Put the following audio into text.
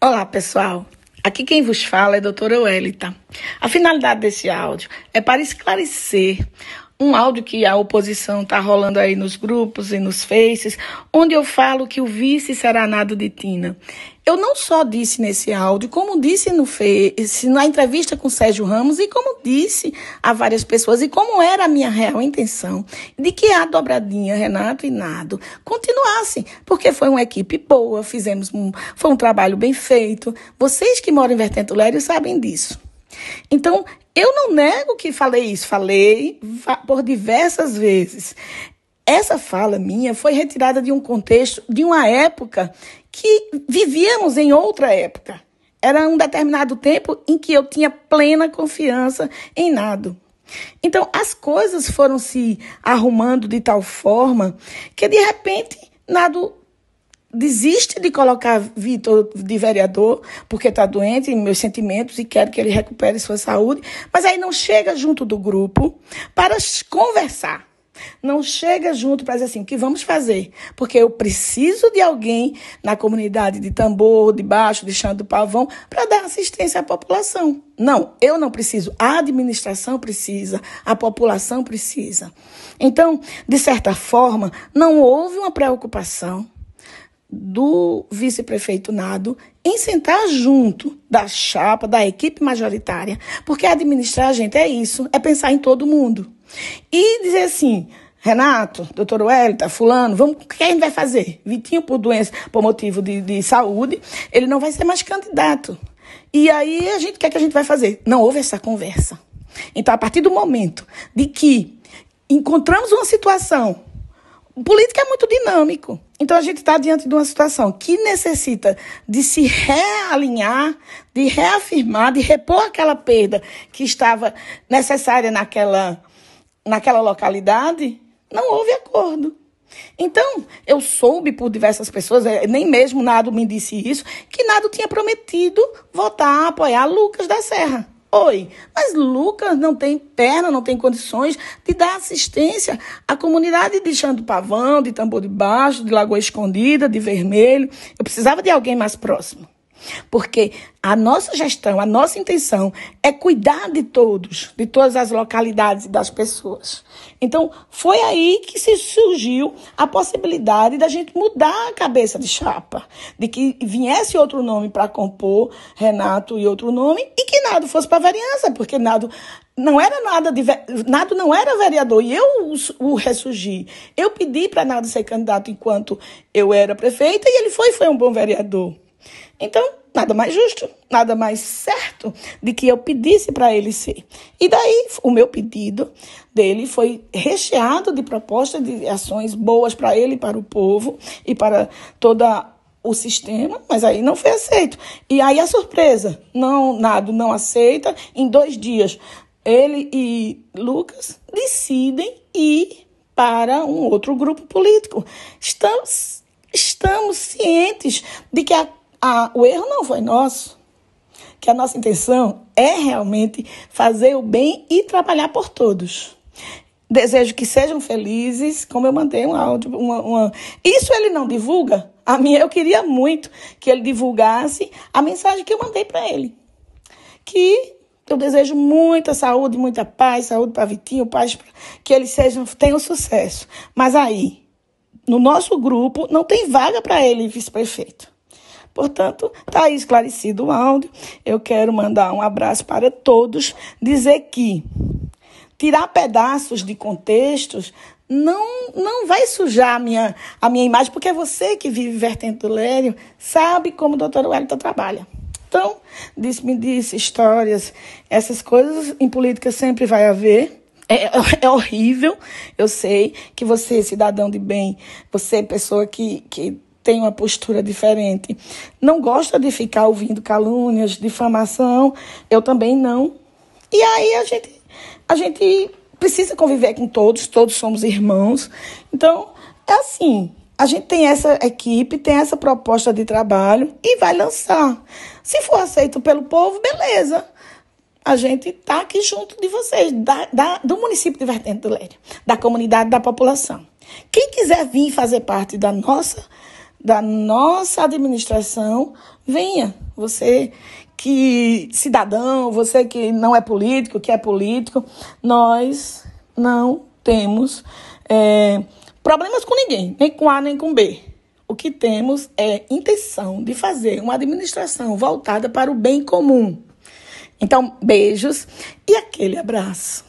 Olá, pessoal. Aqui quem vos fala é a doutora Welita. A finalidade desse áudio é para esclarecer um áudio que a oposição está rolando aí nos grupos e nos faces, onde eu falo que o vice será nado de Tina. Eu não só disse nesse áudio, como disse no face, na entrevista com Sérgio Ramos e como disse a várias pessoas e como era a minha real intenção de que a dobradinha Renato e Nado continuassem, porque foi uma equipe boa, fizemos um, foi um trabalho bem feito. Vocês que moram em Vertente Lério sabem disso. Então, eu não nego que falei isso, falei por diversas vezes. Essa fala minha foi retirada de um contexto, de uma época que vivíamos em outra época. Era um determinado tempo em que eu tinha plena confiança em nada. Então, as coisas foram se arrumando de tal forma que, de repente, Nado desiste de colocar Vitor de vereador porque está doente, meus sentimentos, e quero que ele recupere sua saúde, mas aí não chega junto do grupo para conversar. Não chega junto para dizer assim, o que vamos fazer? Porque eu preciso de alguém na comunidade de Tambor, de Baixo, de Chão do Pavão, para dar assistência à população. Não, eu não preciso. A administração precisa, a população precisa. Então, de certa forma, não houve uma preocupação do vice-prefeito Nado em sentar junto da chapa, da equipe majoritária, porque administrar, a gente, é isso, é pensar em todo mundo. E dizer assim, Renato, doutor Welita, fulano, vamos, o que a gente vai fazer? Vitinho, por doença, por motivo de, de saúde, ele não vai ser mais candidato. E aí, a gente, o que, é que a gente vai fazer? Não houve essa conversa. Então, a partir do momento de que encontramos uma situação Política é muito dinâmico. Então a gente está diante de uma situação que necessita de se realinhar, de reafirmar, de repor aquela perda que estava necessária naquela, naquela localidade. Não houve acordo. Então, eu soube por diversas pessoas, é, nem mesmo Nado me disse isso, que Nado tinha prometido votar, apoiar Lucas da Serra. Oi, mas Lucas não tem perna, não tem condições de dar assistência à comunidade de Chão do Pavão, de Tambor de Baixo, de Lagoa Escondida, de Vermelho. Eu precisava de alguém mais próximo. Porque a nossa gestão, a nossa intenção é cuidar de todos, de todas as localidades e das pessoas. Então, foi aí que se surgiu a possibilidade da gente mudar a cabeça de chapa, de que viesse outro nome para compor Renato e outro nome, e que Nado fosse para variança, porque Nado não era nada de Nado não era vereador e eu o, o ressurgi. Eu pedi para Nado ser candidato enquanto eu era prefeita e ele foi foi um bom vereador. Então, nada mais justo, nada mais certo de que eu pedisse para ele ser. E daí, o meu pedido dele foi recheado de propostas de ações boas para ele, para o povo e para toda o sistema, mas aí não foi aceito. E aí a surpresa, não, Nado não aceita. Em dois dias, ele e Lucas decidem ir para um outro grupo político. Estamos, estamos cientes de que a ah, o erro não foi nosso, que a nossa intenção é realmente fazer o bem e trabalhar por todos. Desejo que sejam felizes, como eu mandei um áudio. Uma, uma... Isso ele não divulga? A minha, eu queria muito que ele divulgasse a mensagem que eu mandei para ele. Que eu desejo muita saúde, muita paz, saúde para Vitinho, paz pra... que eles sejam, tenham sucesso. Mas aí, no nosso grupo, não tem vaga para ele, vice-prefeito. Portanto, está aí esclarecido o áudio. Eu quero mandar um abraço para todos, dizer que tirar pedaços de contextos não não vai sujar a minha, a minha imagem, porque é você que vive vertendo do Lério, sabe como o doutor Wellington trabalha. Então, disse, me disse histórias, essas coisas em política sempre vai haver. É, é, é horrível, eu sei que você, é cidadão de bem, você, é pessoa que, que tem uma postura diferente, não gosta de ficar ouvindo calúnias, difamação, eu também não. E aí a gente, a gente precisa conviver com todos, todos somos irmãos. Então, é assim, a gente tem essa equipe, tem essa proposta de trabalho e vai lançar. Se for aceito pelo povo, beleza. A gente está aqui junto de vocês, da, da, do município de Vertente do Lério, da comunidade, da população. Quem quiser vir fazer parte da nossa da nossa administração venha. Você que cidadão, você que não é político, que é político, nós não temos é, problemas com ninguém, nem com A nem com B. O que temos é intenção de fazer uma administração voltada para o bem comum. Então, beijos e aquele abraço.